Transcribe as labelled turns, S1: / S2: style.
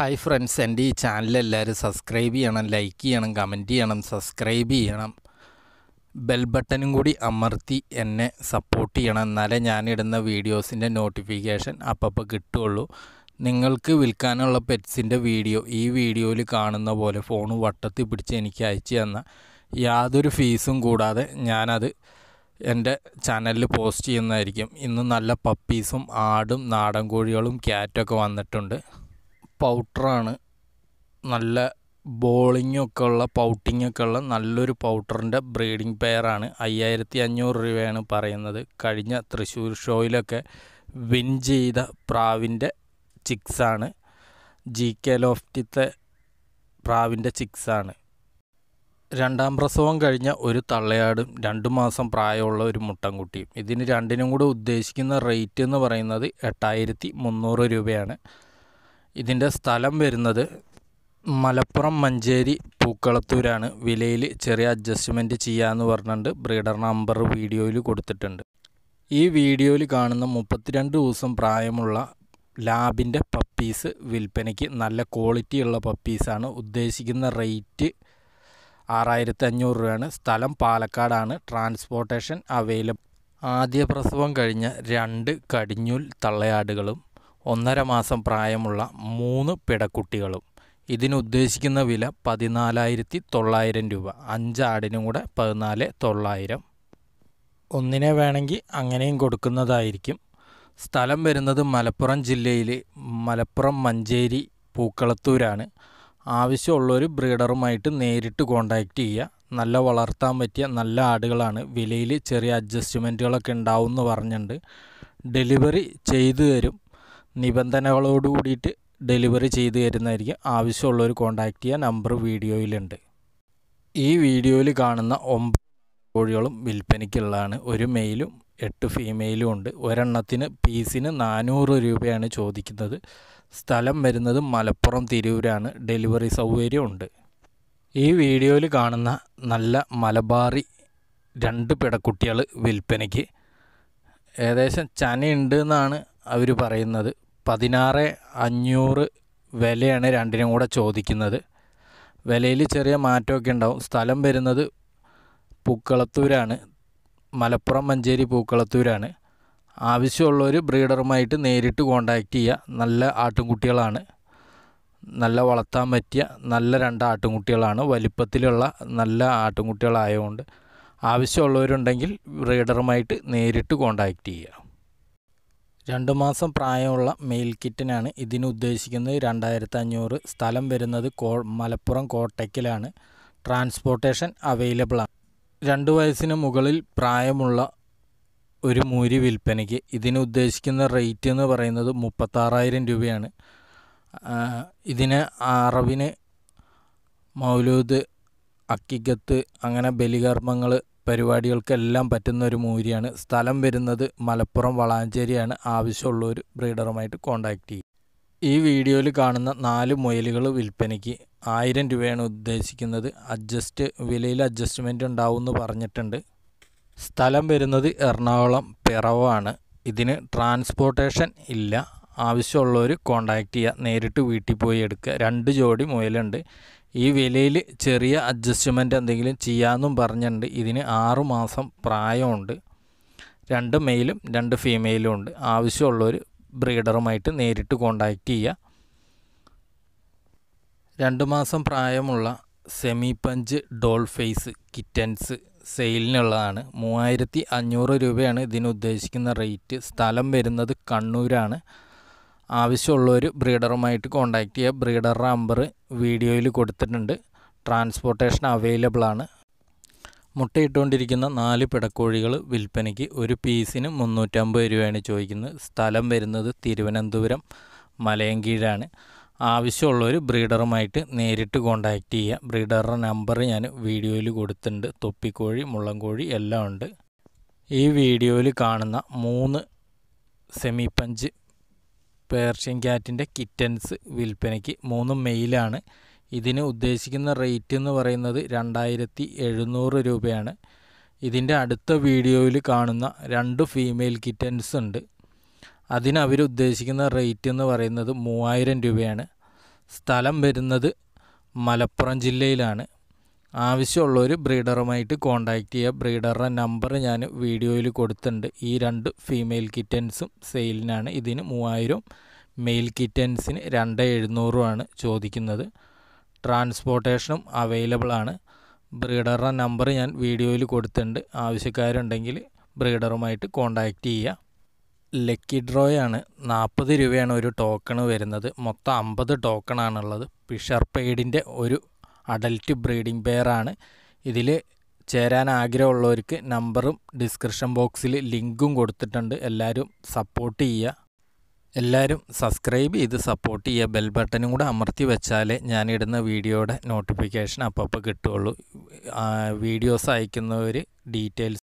S1: hi friends എൻ്റെ ഈ channel എല്ലാവരും സബ്സ്ക്രൈബ് ചെയ്യണം ലൈക്ക് ചെയ്യണം കമൻറ്റ് ചെയ്യണം സബ്സ്ക്രൈബ് ചെയ്യണം ബെൽ ബട്ടണും കൂടി അമർത്തി എന്നെ സപ്പോർട്ട് ചെയ്യണം എന്നാലേ ഞാനിടുന്ന വീഡിയോസിൻ്റെ നോട്ടിഫിക്കേഷൻ അപ്പപ്പോൾ കിട്ടുള്ളൂ നിങ്ങൾക്ക് വിൽക്കാനുള്ള പെറ്റ്സിൻ്റെ വീഡിയോ ഈ വീഡിയോയിൽ കാണുന്ന പോലെ ഫോൺ വട്ടത്തിൽ പിടിച്ച് എനിക്ക് അയച്ചു തന്ന യാതൊരു ഫീസും കൂടാതെ ഞാനത് എൻ്റെ ചാനലിൽ പോസ്റ്റ് ചെയ്യുന്നതായിരിക്കും ഇന്ന് നല്ല പപ്പീസും ആടും നാടൻ കോഴികളും ക്യാറ്റൊക്കെ വന്നിട്ടുണ്ട് പൗഡറാണ് നല്ല ബോളിങ്ങൊക്കെ ഉള്ള പൗട്ടിങ്ങൊക്കെ ഉള്ള നല്ലൊരു പൗഡറിൻ്റെ ബ്രീഡിംഗ് പെയറാണ് അയ്യായിരത്തി അഞ്ഞൂറ് രൂപയാണ് പറയുന്നത് കഴിഞ്ഞ തൃശ്ശൂർ ഷോയിലൊക്കെ വിൻ ചെയ്ത പ്രാവിൻ്റെ ചിക്സാണ് ജി കെ ലോഫ്റ്റിത്തെ പ്രാവിൻ്റെ ചിക്സാണ് രണ്ടാം പ്രസവം കഴിഞ്ഞ ഒരു തള്ളയാടും രണ്ട് മാസം പ്രായമുള്ള ഒരു മുട്ടൻകുട്ടിയും ഇതിന് രണ്ടിനും കൂടെ ഉദ്ദേശിക്കുന്ന റേറ്റ് എന്ന് പറയുന്നത് എട്ടായിരത്തി മുന്നൂറ് രൂപയാണ് ഇതിൻ്റെ സ്ഥലം വരുന്നത് മലപ്പുറം മഞ്ചേരി പൂക്കളത്തൂരാണ് വിലയിൽ ചെറിയ അഡ്ജസ്റ്റ്മെൻറ്റ് ചെയ്യാമെന്ന് പറഞ്ഞിട്ടുണ്ട് ബ്രീഡർ നമ്പർ വീഡിയോയിൽ കൊടുത്തിട്ടുണ്ട് ഈ വീഡിയോയിൽ കാണുന്ന മുപ്പത്തിരണ്ട് ദിവസം പ്രായമുള്ള ലാബിൻ്റെ പപ്പീസ് വിൽപ്പനയ്ക്ക് നല്ല ക്വാളിറ്റിയുള്ള പപ്പീസാണ് ഉദ്ദേശിക്കുന്ന റേറ്റ് ആറായിരത്തി അഞ്ഞൂറ് രൂപയാണ് സ്ഥലം പാലക്കാടാണ് ട്രാൻസ്പോർട്ടേഷൻ അവൈലബിൾ ആദ്യ പ്രസവം കഴിഞ്ഞ രണ്ട് കടിഞ്ഞൂൽ തള്ളയാടുകളും ഒന്നര മാസം പ്രായമുള്ള മൂന്ന് പിടക്കുട്ടികളും ഇതിനുദ്ദേശിക്കുന്ന വില പതിനാലായിരത്തി തൊള്ളായിരം രൂപ അഞ്ചാടിനും കൂടെ പതിനാല് തൊള്ളായിരം ഒന്നിനെ വേണമെങ്കിൽ അങ്ങനെയും കൊടുക്കുന്നതായിരിക്കും സ്ഥലം വരുന്നത് മലപ്പുറം ജില്ലയിൽ മലപ്പുറം മഞ്ചേരി പൂക്കളത്തൂരാണ് ഒരു ബ്രീഡറുമായിട്ട് നേരിട്ട് കോണ്ടാക്റ്റ് ചെയ്യുക നല്ല വളർത്താൻ പറ്റിയ നല്ല ആടുകളാണ് വിലയിൽ ചെറിയ അഡ്ജസ്റ്റ്മെൻറ്റുകളൊക്കെ ഉണ്ടാവും എന്ന് പറഞ്ഞിട്ടുണ്ട് ഡെലിവറി ചെയ്തു തരും നിബന്ധനകളോട് ഡെലിവറി ചെയ്തു തരുന്നതായിരിക്കും ആവശ്യമുള്ളവർ കോൺടാക്റ്റ് ചെയ്യുക നമ്പർ വീഡിയോയിലുണ്ട് ഈ വീഡിയോയിൽ കാണുന്ന ഒമ്പത് കോഴികളും വിൽപ്പനയ്ക്കുള്ളതാണ് ഒരു മെയിലും എട്ട് ഫീമെയിലും ഉണ്ട് ഒരെണ്ണത്തിന് പീസിന് നാനൂറ് രൂപയാണ് ചോദിക്കുന്നത് സ്ഥലം വരുന്നത് മലപ്പുറം തിരൂരാണ് ഡെലിവറി സൗകര്യം ഉണ്ട് ഈ വീഡിയോയിൽ കാണുന്ന നല്ല മലബാറി രണ്ട് പിടക്കുട്ടികൾ വിൽപ്പനയ്ക്ക് ഏകദേശം ചനയുണ്ട് എന്നാണ് അവർ പറയുന്നത് പതിനാറ് അഞ്ഞൂറ് വിലയാണ് രണ്ടിനും കൂടെ ചോദിക്കുന്നത് വിലയിൽ ചെറിയ മാറ്റമൊക്കെ ഉണ്ടാവും സ്ഥലം വരുന്നത് പൂക്കളത്തൂരാണ് മലപ്പുറം മഞ്ചേരി പൂക്കളത്തൂരാണ് ആവശ്യമുള്ളവർ ബ്രീഡറുമായിട്ട് നേരിട്ട് കോണ്ടാക്റ്റ് ചെയ്യുക നല്ല ആട്ടുംകുട്ടികളാണ് നല്ല വളർത്താൻ പറ്റിയ നല്ല രണ്ട് ആട്ടുംകുട്ടികളാണ് വലിപ്പത്തിലുള്ള നല്ല ആട്ടുംകുട്ടികളായതുകൊണ്ട് ആവശ്യമുള്ളവരുണ്ടെങ്കിൽ ബ്രീഡറുമായിട്ട് നേരിട്ട് കോണ്ടാക്റ്റ് ചെയ്യുക രണ്ട് മാസം പ്രായമുള്ള മെയിൽ കിറ്റിനാണ് ഇതിന് ഉദ്ദേശിക്കുന്നത് രണ്ടായിരത്തി അഞ്ഞൂറ് സ്ഥലം വരുന്നത് കോ മലപ്പുറം കോട്ടയ്ക്കലാണ് ട്രാൻസ്പോർട്ടേഷൻ അവൈലബിളാണ് രണ്ട് വയസ്സിന് മുകളിൽ പ്രായമുള്ള ഒരു മൂരി വിൽപ്പനയ്ക്ക് ഇതിന് ഉദ്ദേശിക്കുന്ന റേറ്റ് എന്ന് പറയുന്നത് മുപ്പത്താറായിരം രൂപയാണ് ഇതിന് അറവിന് മൗലൂദ് അക്കിക്കത്ത് അങ്ങനെ ബലികർമ്മങ്ങൾ പരിപാടികൾക്കെല്ലാം പറ്റുന്ന ഒരു മൂരിയാണ് സ്ഥലം വരുന്നത് മലപ്പുറം വളാഞ്ചേരിയാണ് ആവശ്യമുള്ള ഒരു ബ്രീഡറുമായിട്ട് കോൺടാക്റ്റ് ചെയ്യും ഈ വീഡിയോയിൽ കാണുന്ന നാല് മുയലുകൾ വിൽപ്പനയ്ക്ക് ആയിരം രൂപയാണ് ഉദ്ദേശിക്കുന്നത് അഡ്ജസ്റ്റ് വിലയിൽ അഡ്ജസ്റ്റ്മെൻറ്റ് എന്ന് പറഞ്ഞിട്ടുണ്ട് സ്ഥലം വരുന്നത് എറണാകുളം പിറവാണ് ഇതിന് ട്രാൻസ്പോർട്ടേഷൻ ഇല്ല ആവശ്യമുള്ളവർ കോണ്ടാക്റ്റ് ചെയ്യുക നേരിട്ട് വീട്ടിൽ പോയി എടുക്കുക രണ്ട് ജോഡി മുയലുണ്ട് ഈ വിലയിൽ ചെറിയ അഡ്ജസ്റ്റ്മെൻ്റ് എന്തെങ്കിലും ചെയ്യാമെന്നും പറഞ്ഞിട്ടുണ്ട് ഇതിന് ആറു മാസം പ്രായമുണ്ട് രണ്ട് മെയിലും രണ്ട് ഫീമെയിലും ഉണ്ട് ആവശ്യമുള്ളവർ ബ്രീഡറുമായിട്ട് നേരിട്ട് കോണ്ടാക്റ്റ് ചെയ്യുക രണ്ട് മാസം പ്രായമുള്ള semi punch doll face kittens സെയിലിനുള്ളതാണ് മൂവായിരത്തി അഞ്ഞൂറ് രൂപയാണ് ഇതിന് ഉദ്ദേശിക്കുന്ന റേറ്റ് സ്ഥലം വരുന്നത് കണ്ണൂരാണ് ആവശ്യമുള്ളവർ ബ്രീഡറുമായിട്ട് കോൺടാക്റ്റ് ചെയ്യുക ബ്രീഡറുടെ നമ്പർ വീഡിയോയിൽ കൊടുത്തിട്ടുണ്ട് ട്രാൻസ്പോർട്ടേഷൻ അവൈലബിൾ ആണ് മുട്ടയിട്ടുകൊണ്ടിരിക്കുന്ന നാല് പിടക്കോഴികൾ വിൽപ്പനയ്ക്ക് ഒരു പീസിന് മുന്നൂറ്റമ്പത് രൂപയാണ് ചോദിക്കുന്നത് സ്ഥലം വരുന്നത് തിരുവനന്തപുരം മലയങ്കീഴാണ് ആവശ്യമുള്ളവർ ബ്രീഡറുമായിട്ട് നേരിട്ട് കോൺടാക്റ്റ് ചെയ്യുക ബ്രീഡറുടെ നമ്പർ ഞാൻ വീഡിയോയിൽ കൊടുത്തിട്ടുണ്ട് തൊപ്പിക്കോഴി മുള്ളൻകോഴി എല്ലാം ഉണ്ട് ഈ വീഡിയോയിൽ കാണുന്ന മൂന്ന് സെമി പഞ്ച് പേർഷ്യൻ ക്യാറ്റിൻ്റെ കിറ്റൻസ് വിൽപ്പനയ്ക്ക് മൂന്ന് മെയിലാണ് ഇതിന് ഉദ്ദേശിക്കുന്ന റേറ്റ് എന്ന് പറയുന്നത് രണ്ടായിരത്തി എഴുന്നൂറ് രൂപയാണ് ഇതിൻ്റെ അടുത്ത വീഡിയോയിൽ കാണുന്ന രണ്ട് ഫീമെയിൽ കിറ്റൻസ് ഉണ്ട് അതിന് അവർ ഉദ്ദേശിക്കുന്ന റേറ്റ് എന്ന് പറയുന്നത് മൂവായിരം രൂപയാണ് സ്ഥലം വരുന്നത് മലപ്പുറം ജില്ലയിലാണ് ആവശ്യമുള്ളവർ ബ്രീഡറുമായിട്ട് കോണ്ടാക്റ്റ് ചെയ്യുക ബ്രീഡറുടെ നമ്പർ ഞാൻ വീഡിയോയിൽ കൊടുത്തിട്ടുണ്ട് ഈ രണ്ട് ഫീമെയിൽ കിറ്റൻസും സെയിലിനാണ് ഇതിന് മൂവായിരം മെയിൽ കിറ്റൻസിന് രണ്ട് എഴുന്നൂറുമാണ് ചോദിക്കുന്നത് ട്രാൻസ്പോർട്ടേഷനും അവൈലബിൾ ആണ് ബ്രീഡറുടെ നമ്പർ ഞാൻ വീഡിയോയിൽ കൊടുത്തിട്ടുണ്ട് ആവശ്യക്കാരുണ്ടെങ്കിൽ ബ്രീഡറുമായിട്ട് കോണ്ടാക്റ്റ് ചെയ്യുക ലക്കി ഡ്രോയാണ് നാൽപ്പത് രൂപയാണ് ഒരു ടോക്കൺ വരുന്നത് മൊത്തം അമ്പത് ടോക്കണാണുള്ളത് പിഷർ പെയ്ഡിൻ്റെ ഒരു അഡൽറ്റ് ബ്രീഡിംഗ് പെയറാണ് ഇതിൽ ചേരാൻ ആഗ്രഹമുള്ളവർക്ക് നമ്പറും ഡിസ്ക്രിപ്ഷൻ ബോക്സിൽ ലിങ്കും കൊടുത്തിട്ടുണ്ട് എല്ലാവരും സപ്പോർട്ട് ചെയ്യുക എല്ലാവരും സബ്സ്ക്രൈബ് ചെയ്ത് സപ്പോർട്ട് ചെയ്യുക ബെൽ ബട്ടനും കൂടെ അമർത്തി വെച്ചാലേ ഞാനിടുന്ന വീഡിയോയുടെ നോട്ടിഫിക്കേഷൻ അപ്പോൾ അപ്പോൾ കിട്ടുകയുള്ളൂ വീഡിയോസ് അയക്കുന്നവർ ഡീറ്റെയിൽസ്